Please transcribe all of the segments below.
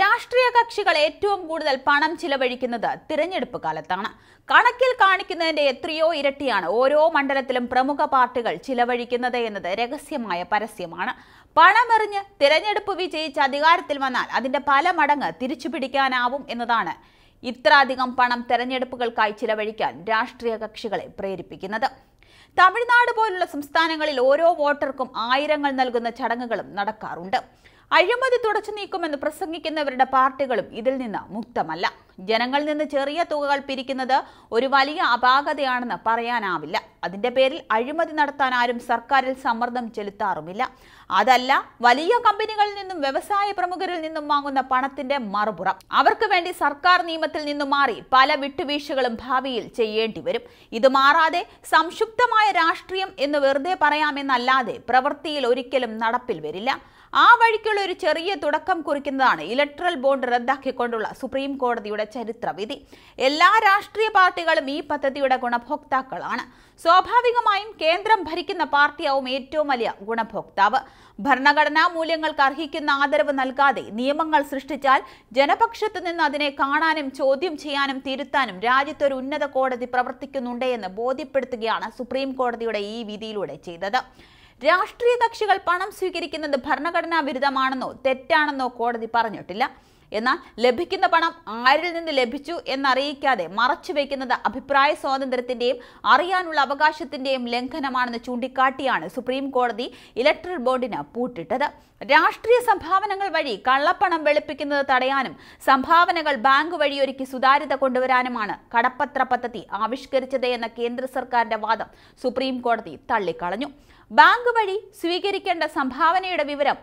രാഷ്ട്രീയ കക്ഷികൾ ഏറ്റവും കൂടുതൽ പണം ചിലവഴിക്കുന്നത് തിരഞ്ഞെടുപ്പ് കാലത്താണ് കണക്കിൽ കാണിക്കുന്നതിന്റെ എത്രയോ ഇരട്ടിയാണ് ഓരോ മണ്ഡലത്തിലും പ്രമുഖ പാർട്ടികൾ ചിലവഴിക്കുന്നത് എന്നത് രഹസ്യമായ പരസ്യമാണ് പണമെറിഞ്ഞ് തിരഞ്ഞെടുപ്പ് വിജയിച്ച് അധികാരത്തിൽ വന്നാൽ അതിന്റെ പല മടങ്ങ് തിരിച്ചുപിടിക്കാനാവും എന്നതാണ് ഇത്രയധികം പണം തെരഞ്ഞെടുപ്പുകൾക്കായി ചിലവഴിക്കാൻ രാഷ്ട്രീയ കക്ഷികളെ പ്രേരിപ്പിക്കുന്നത് തമിഴ്നാട് പോലുള്ള സംസ്ഥാനങ്ങളിൽ ഓരോ വോട്ടർക്കും ആയിരങ്ങൾ നൽകുന്ന ചടങ്ങുകളും നടക്കാറുണ്ട് അഴിമതി തുടച്ചു നീക്കുമെന്ന് പ്രസംഗിക്കുന്നവരുടെ പാർട്ടികളും ഇതിൽ നിന്ന് മുക്തമല്ല ജനങ്ങളിൽ നിന്ന് ചെറിയ തുകകൾ പിരിക്കുന്നത് ഒരു വലിയ അപാകതയാണെന്ന് പറയാനാവില്ല അതിന്റെ പേരിൽ അഴിമതി നടത്താൻ ആരും സർക്കാരിൽ സമ്മർദ്ദം ചെലുത്താറുമില്ല അതല്ല വലിയ കമ്പനികളിൽ നിന്നും വ്യവസായ പ്രമുഖരിൽ നിന്നും വാങ്ങുന്ന പണത്തിന്റെ മറുപുറം അവർക്ക് വേണ്ടി സർക്കാർ നിയമത്തിൽ നിന്നും മാറി പല വിട്ടുവീഴ്ചകളും ഭാവിയിൽ ചെയ്യേണ്ടി വരും ഇത് മാറാതെ സംക്ഷുപ്തമായ രാഷ്ട്രീയം എന്ന് വെറുതെ പറയാമെന്നല്ലാതെ പ്രവൃത്തിയിൽ ഒരിക്കലും നടപ്പിൽ വരില്ല ആ വഴിക്കുള്ള ഇതിനുള്ള ഒരു ചെറിയ തുടക്കം കുറിക്കുന്നതാണ് ഇലക്ട്രൽ ബോണ്ട് റദ്ദാക്കിക്കൊണ്ടുള്ള സുപ്രീം കോടതിയുടെ ചരിത്രവിധി എല്ലാ രാഷ്ട്രീയ പാർട്ടികളും ഈ പദ്ധതിയുടെ ഗുണഭോക്താക്കളാണ് സ്വാഭാവികമായും കേന്ദ്രം ഭരിക്കുന്ന പാർട്ടിയാവും ഏറ്റവും വലിയ ഗുണഭോക്താവ് ഭരണഘടനാ മൂല്യങ്ങൾക്ക് അർഹിക്കുന്ന ആദരവ് നൽകാതെ നിയമങ്ങൾ സൃഷ്ടിച്ചാൽ ജനപക്ഷത്തു നിന്ന് അതിനെ കാണാനും ചോദ്യം ചെയ്യാനും തിരുത്താനും രാജ്യത്തൊരു ഉന്നത കോടതി പ്രവർത്തിക്കുന്നുണ്ടേ എന്ന് ബോധ്യപ്പെടുത്തുകയാണ് സുപ്രീം കോടതിയുടെ ഈ വിധിയിലൂടെ ചെയ്തത് രാഷ്ട്രീയ കക്ഷികൾ പണം സ്വീകരിക്കുന്നത് ഭരണഘടനാ വിരുദ്ധമാണെന്നോ തെറ്റാണെന്നോ കോടതി പറഞ്ഞിട്ടില്ല എന്നാൽ ലഭിക്കുന്ന പണം ആരിൽ നിന്ന് ലഭിച്ചു എന്നറിയിക്കാതെ വയ്ക്കുന്നത് അഭിപ്രായ സ്വാതന്ത്ര്യത്തിന്റെയും അറിയാനുള്ള അവകാശത്തിന്റെയും ലംഘനമാണെന്ന് ചൂണ്ടിക്കാട്ടിയാണ് സുപ്രീം കോടതി ഇലക്ട്രൽ ബോർഡിന് പൂട്ടിട്ടത് രാഷ്ട്രീയ സംഭാവനകൾ വഴി കള്ളപ്പണം വെളുപ്പിക്കുന്നത് തടയാനും സംഭാവനകൾ ബാങ്ക് വഴി ഒരുക്കി സുതാര്യത കൊണ്ടുവരാനുമാണ് കടപ്പത്ര പദ്ധതി ആവിഷ്കരിച്ചത് എന്ന കേന്ദ്ര സർക്കാരിന്റെ വാദം സുപ്രീം കോടതി തള്ളിക്കളഞ്ഞു ബാങ്ക് വഴി സ്വീകരിക്കേണ്ട സംഭാവനയുടെ വിവരം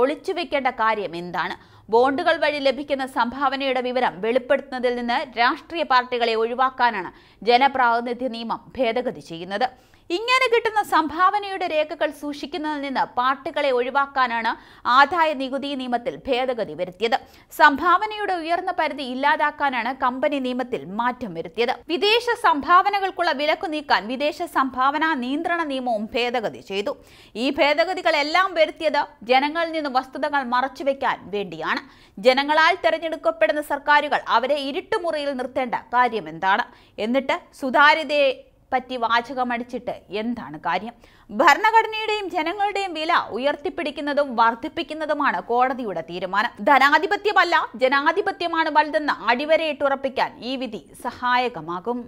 ഒളിച്ചു വെക്കേണ്ട കാര്യം എന്താണ് ബോണ്ടുകൾ വഴി ലഭിക്കുന്ന സംഭാവനയുടെ വിവരം വെളിപ്പെടുത്തുന്നതിൽ നിന്ന് രാഷ്ട്രീയ പാർട്ടികളെ ഒഴിവാക്കാനാണ് ജനപ്രാതിനിധ്യ നിയമം ഭേദഗതി ചെയ്യുന്നത് ഇങ്ങനെ കിട്ടുന്ന സംഭാവനയുടെ രേഖകൾ സൂക്ഷിക്കുന്നതിൽ നിന്ന് പാർട്ടികളെ ഒഴിവാക്കാനാണ് ആദായ നികുതി നിയമത്തിൽ ഭേദഗതി വരുത്തിയത് സംഭാവനയുടെ ഉയർന്ന പരിധി ഇല്ലാതാക്കാനാണ് കമ്പനി നിയമത്തിൽ മാറ്റം വരുത്തിയത് വിദേശ സംഭാവനകൾക്കുള്ള വിലക്ക് നീക്കാൻ വിദേശ സംഭാവനാ നിയന്ത്രണ നിയമവും ഭേദഗതി ചെയ്തു ഈ ഭേദഗതികളെല്ലാം വരുത്തിയത് ജനങ്ങളിൽ നിന്ന് വസ്തുതകൾ മറച്ചുവെക്കാൻ വേണ്ടിയാണ് ജനങ്ങളാൽ തെരഞ്ഞെടുക്കപ്പെടുന്ന സർക്കാരുകൾ അവരെ ഇരുട്ടുമുറിയിൽ നിർത്തേണ്ട കാര്യമെന്താണ് എന്നിട്ട് സുതാര്യതയെ പറ്റി വാചകമടിച്ചിട്ട് എന്താണ് കാര്യം ഭരണഘടനയുടെയും ജനങ്ങളുടെയും വില ഉയർത്തിപ്പിടിക്കുന്നതും വർദ്ധിപ്പിക്കുന്നതുമാണ് കോടതിയുടെ തീരുമാനം ധനാധിപത്യമല്ല ജനാധിപത്യമാണ് വലുതെന്ന് അടിവരയിട്ടുറപ്പിക്കാൻ ഈ വിധി സഹായകമാകും